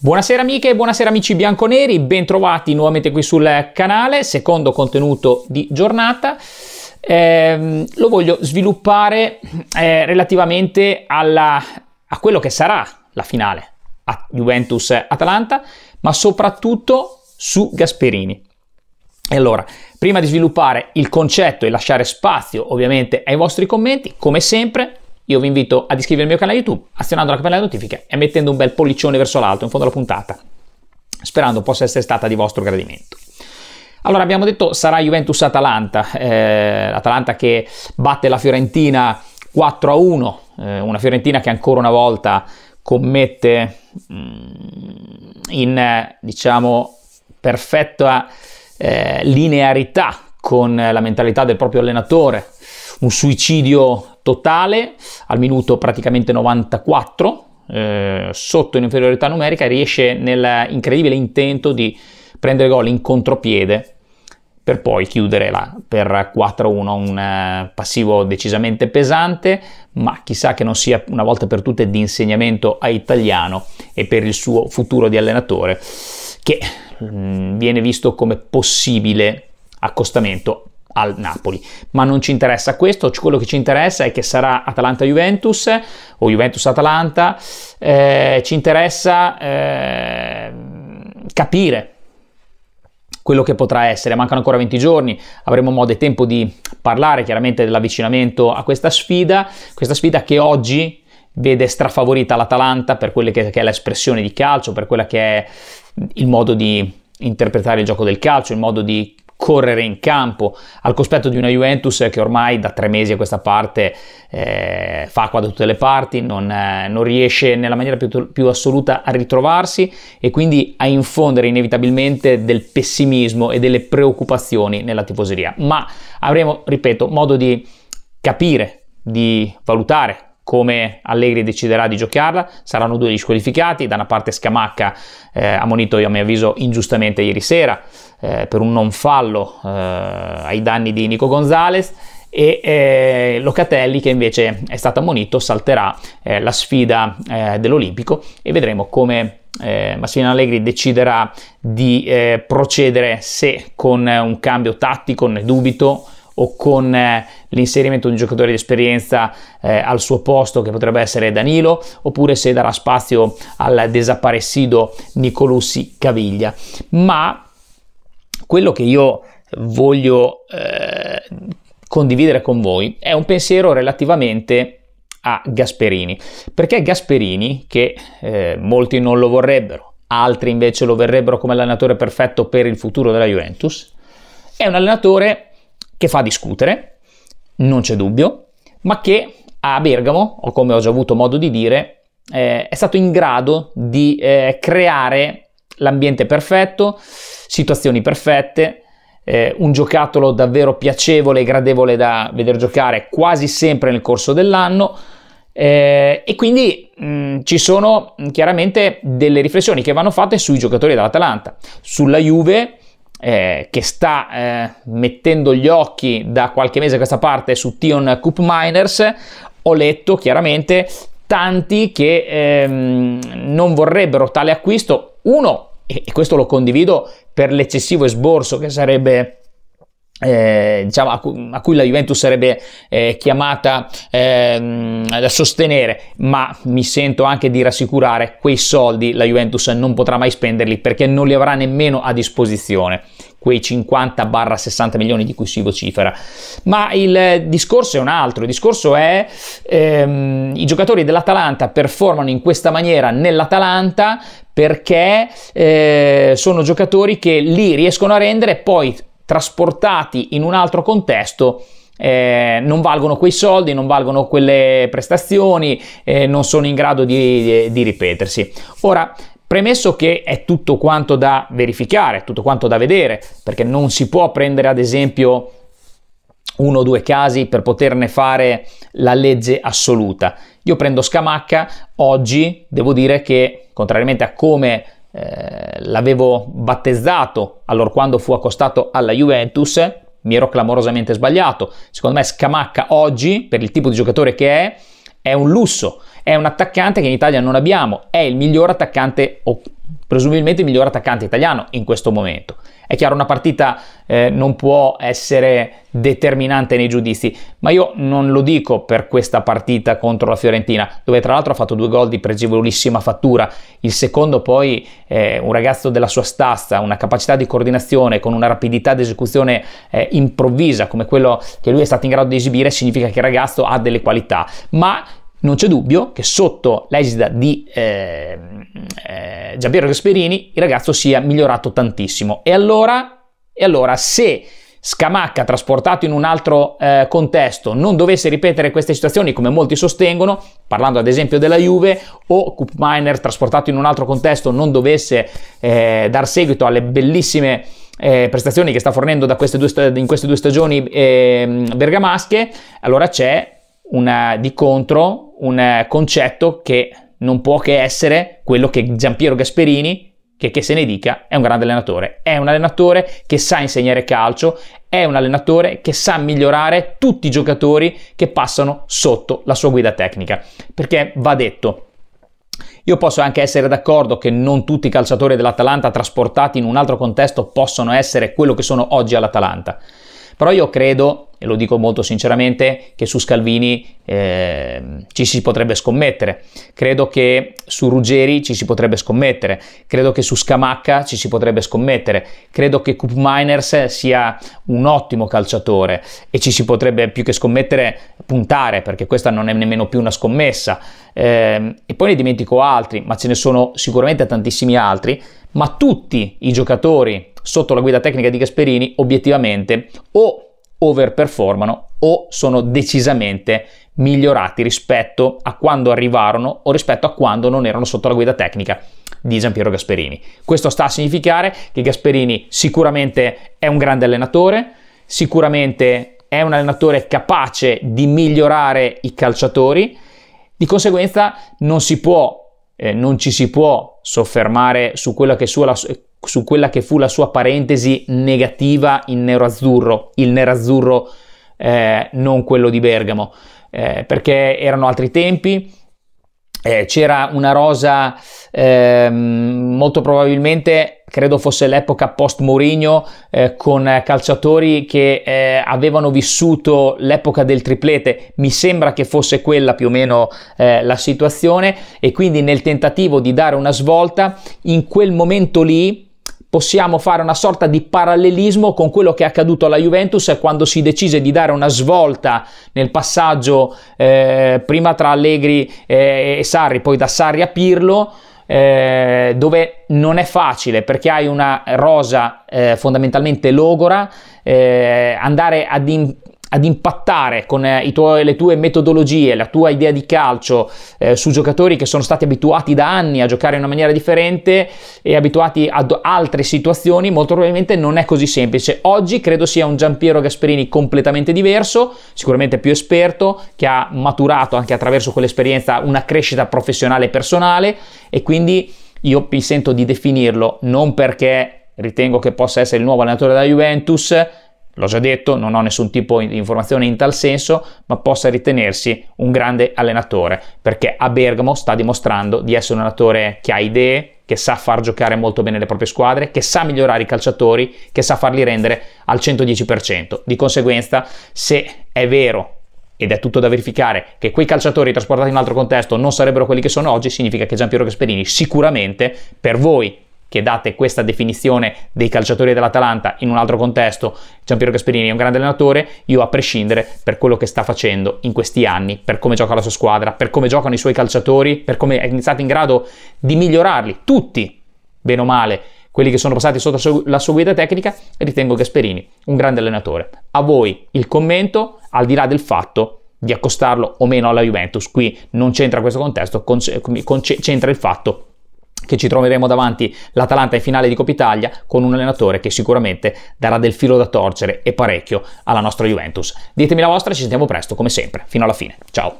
Buonasera amiche e buonasera amici bianconeri, bentrovati nuovamente qui sul canale, secondo contenuto di giornata. Eh, lo voglio sviluppare eh, relativamente alla, a quello che sarà la finale a Juventus-Atalanta, ma soprattutto su Gasperini. E allora, prima di sviluppare il concetto e lasciare spazio ovviamente ai vostri commenti, come sempre io vi invito ad iscrivervi al mio canale YouTube, azionando la campanella di notifiche e mettendo un bel pollicione verso l'alto in fondo alla puntata, sperando possa essere stata di vostro gradimento. Allora abbiamo detto sarà Juventus-Atalanta, eh, Atalanta che batte la Fiorentina 4 1, eh, una Fiorentina che ancora una volta commette mh, mm, in diciamo perfetta eh, linearità con la mentalità del proprio allenatore, un suicidio totale al minuto praticamente 94, eh, sotto in inferiorità numerica, riesce nell'incredibile intento di prendere gol in contropiede per poi chiudere la per 4-1, un eh, passivo decisamente pesante, ma chissà che non sia una volta per tutte di insegnamento a Italiano e per il suo futuro di allenatore, che mh, mm, viene visto come possibile accostamento al Napoli. Ma non ci interessa questo, quello che ci interessa è che sarà Atalanta-Juventus o Juventus-Atalanta, eh, ci interessa eh, capire quello che potrà essere. Mancano ancora 20 giorni, avremo modo e tempo di parlare chiaramente dell'avvicinamento a questa sfida, questa sfida che oggi vede strafavorita l'Atalanta per quella che, che è l'espressione di calcio, per quella che è il modo di interpretare il gioco del calcio, il modo di correre in campo al cospetto di una Juventus che ormai da tre mesi a questa parte eh, fa acqua da tutte le parti, non, eh, non riesce nella maniera più, più, assoluta a ritrovarsi e quindi a infondere inevitabilmente del pessimismo e delle preoccupazioni nella tifoseria. Ma avremo, ripeto, modo di capire, di valutare come Allegri deciderà di giocarla, saranno due gli squalificati, da una parte Scamacca eh, ammonito io a mio avviso ingiustamente ieri sera eh, per un non fallo eh, ai danni di Nico Gonzalez e eh, Locatelli che invece è stato ammonito salterà eh, la sfida eh, dell'Olimpico e vedremo come eh, Massimiliano Allegri deciderà di eh, procedere se con un cambio tattico, ne dubito, o con eh, l'inserimento di un giocatore di esperienza eh, al suo posto che potrebbe essere Danilo oppure se darà spazio al desaparecido Nicolussi Caviglia. Ma quello che io voglio eh, condividere con voi è un pensiero relativamente a Gasperini, perché Gasperini, che eh, molti non lo vorrebbero, altri invece lo verrebbero come allenatore perfetto per il futuro della Juventus, è un allenatore che fa discutere, non c'è dubbio, ma che a Bergamo, o come ho già avuto modo di dire, eh, è stato in grado di eh, creare l'ambiente perfetto, situazioni perfette, eh, un giocattolo davvero piacevole e gradevole da vedere giocare quasi sempre nel corso dell'anno. Eh, e quindi mh, mm, ci sono chiaramente delle riflessioni che vanno fatte sui giocatori dell'Atalanta, sulla Juve eh, che sta eh, mettendo gli occhi da qualche mese a questa parte su Tion Coop Miners, ho letto chiaramente tanti che ehm, non vorrebbero tale acquisto. Uno, e questo lo condivido per l'eccessivo esborso che sarebbe eh, diciamo, a, cui, a, cui la Juventus sarebbe eh, chiamata eh, a sostenere, ma mi sento anche di rassicurare, quei soldi la Juventus non potrà mai spenderli perché non li avrà nemmeno a disposizione quei 50-60 milioni di cui si vocifera. Ma il discorso è un altro, il discorso è ehm, i giocatori dell'Atalanta performano in questa maniera nell'Atalanta perché eh, sono giocatori che lì riescono a rendere, poi trasportati in un altro contesto eh, non valgono quei soldi, non valgono quelle prestazioni, eh, non sono in grado di, di, di ripetersi. Ora, Premesso che è tutto quanto da verificare, tutto quanto da vedere, perché non si può prendere ad esempio uno o due casi per poterne fare la legge assoluta. Io prendo Scamacca, oggi devo dire che, contrariamente a come eh, l'avevo battezzato allora quando fu accostato alla Juventus, mi ero clamorosamente sbagliato. Secondo me Scamacca oggi, per il tipo di giocatore che è, è un lusso. È un attaccante che in Italia non abbiamo, è il miglior attaccante, o presumibilmente il miglior attaccante italiano in questo momento. È chiaro, una partita eh, non può essere determinante nei giudizi, ma io non lo dico per questa partita contro la Fiorentina, dove tra l'altro ha fatto due gol di pregevolissima fattura, il secondo poi eh, un ragazzo della sua stazza, una capacità di coordinazione con una rapidità di esecuzione eh, improvvisa come quello che lui è stato in grado di esibire, significa che il ragazzo ha delle qualità, ma non c'è dubbio che sotto l'esida di eh, eh, Giampiero Gasperini il ragazzo sia migliorato tantissimo. E allora, e allora se Scamacca trasportato in un altro eh, contesto non dovesse ripetere queste situazioni come molti sostengono, parlando ad esempio della Juve, o Coop Miner trasportato in un altro contesto non dovesse eh, dar seguito alle bellissime eh, prestazioni che sta fornendo queste due, in queste due stagioni ehm, bergamasche, allora c'è una di contro un eh, concetto che non può che essere quello che Giampiero Gasperini, che, che se ne dica, è un grande allenatore. È un allenatore che sa insegnare calcio, è un allenatore che sa migliorare tutti i giocatori che passano sotto la sua guida tecnica. Perché va detto, io posso anche essere d'accordo che non tutti i calciatori dell'Atalanta trasportati in un altro contesto possono essere quello che sono oggi all'Atalanta. Però io credo e lo dico molto sinceramente, che su Scalvini eh, ci si potrebbe scommettere. Credo che su Ruggeri ci si potrebbe scommettere. Credo che su Scamacca ci si potrebbe scommettere. Credo che Coop Miners sia un ottimo calciatore e ci si potrebbe più che scommettere puntare, perché questa non è nemmeno più una scommessa. Eh, e poi ne dimentico altri, ma ce ne sono sicuramente tantissimi altri. Ma tutti i giocatori sotto la guida tecnica di Gasperini, obiettivamente, o overperformano o sono decisamente migliorati rispetto a quando arrivarono o rispetto a quando non erano sotto la guida tecnica di Giampiero Gasperini. Questo sta a significare che Gasperini sicuramente è un grande allenatore, sicuramente è un allenatore capace di migliorare i calciatori, di conseguenza non si può eh, non ci si può soffermare su quella, la, su quella, che fu la sua parentesi negativa in nero-azzurro, il nero-azzurro eh, non quello di Bergamo, eh, perché erano altri tempi, eh, c'era una rosa ehm, molto probabilmente credo fosse l'epoca post Mourinho eh, con eh, calciatori che eh, avevano vissuto l'epoca del triplete, mi sembra che fosse quella più o meno eh, la situazione e quindi nel tentativo di dare una svolta in quel momento lì possiamo fare una sorta di parallelismo con quello che è accaduto alla Juventus quando si decise di dare una svolta nel passaggio eh, prima tra Allegri eh, e Sarri, poi da Sarri a Pirlo eh, dove non è facile perché hai una rosa eh, fondamentalmente logora, eh, andare ad, in, ad impattare con eh, tuoi, le tue metodologie, la tua idea di calcio eh, su giocatori che sono stati abituati da anni a giocare in una maniera differente e abituati ad altre situazioni, molto probabilmente non è così semplice. Oggi credo sia un Giampiero Gasperini completamente diverso, sicuramente più esperto, che ha maturato anche attraverso quell'esperienza una crescita professionale e personale e quindi io mi sento di definirlo non perché ritengo che possa essere il nuovo allenatore della Juventus, l'ho già detto, non ho nessun tipo di informazione in tal senso, ma possa ritenersi un grande allenatore, perché a Bergamo sta dimostrando di essere un allenatore che ha idee, che sa far giocare molto bene le proprie squadre, che sa migliorare i calciatori, che sa farli rendere al 110%. Di conseguenza, se è vero ed è tutto da verificare che quei calciatori trasportati in un altro contesto non sarebbero quelli che sono oggi, significa che Giampiero Gasperini sicuramente per voi che date questa definizione dei calciatori dell'Atalanta in un altro contesto, Giampiero Gasperini è un grande allenatore, io a prescindere per quello che sta facendo in questi anni, per come gioca la sua squadra, per come giocano i suoi calciatori, per come è iniziato in grado di migliorarli, tutti, bene o male, quelli che sono passati sotto la sua guida tecnica, ritengo Gasperini un grande allenatore. A voi il commento, al di là del fatto di accostarlo o meno alla Juventus, qui non c'entra questo contesto, c'entra il fatto che ci troveremo davanti l'Atalanta in finale di Coppa Italia con un allenatore che sicuramente darà del filo da torcere e parecchio alla nostra Juventus. Ditemi la vostra, ci sentiamo presto come sempre, fino alla fine. Ciao!